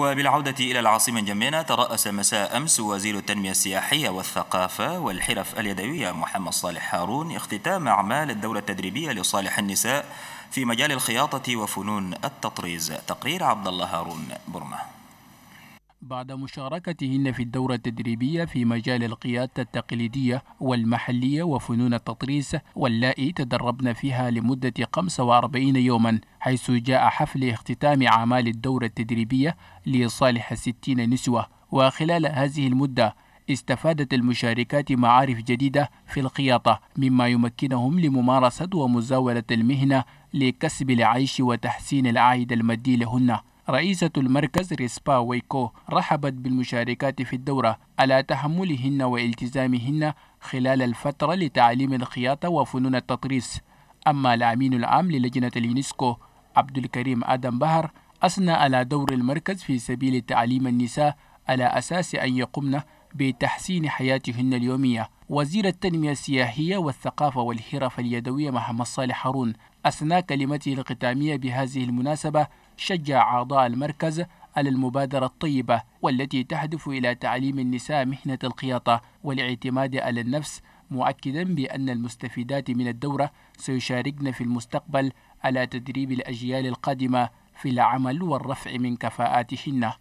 وبالعودة إلى العاصمة جمينا ترأس مساء أمس وزير التنمية السياحية والثقافة والحرف اليدوية محمد صالح هارون اختتام أعمال الدورة التدريبية لصالح النساء في مجال الخياطة وفنون التطريز تقرير عبد الله هارون برمه بعد مشاركتهن في الدورة التدريبية في مجال القيادة التقليدية والمحلية وفنون التطريز واللائي تدربن فيها لمدة 45 يوما حيث جاء حفل اختتام أعمال الدورة التدريبية لصالح 60 نسوة وخلال هذه المدة استفادت المشاركات معارف جديدة في الخياطة مما يمكنهم لممارسة ومزاولة المهنة لكسب العيش وتحسين العائد المادي لهن رئيسة المركز ريسبا ويكو رحبت بالمشاركات في الدورة على تحملهن والتزامهن خلال الفترة لتعليم الخياطة وفنون التطريز أما الأمين العام للجنة اليونسكو عبد الكريم آدم بهر أثنى على دور المركز في سبيل تعليم النساء على أساس أن يقمن بتحسين حياتهن اليومية وزير التنمية السياحية والثقافة والحرف اليدوية محمد صالح هارون أثناء كلمته الختامية بهذه المناسبة شجع أعضاء المركز على المبادرة الطيبة والتي تهدف إلى تعليم النساء مهنة الخياطة والاعتماد على النفس مؤكدا بأن المستفيدات من الدورة سيشاركن في المستقبل على تدريب الأجيال القادمة في العمل والرفع من كفاءاتهن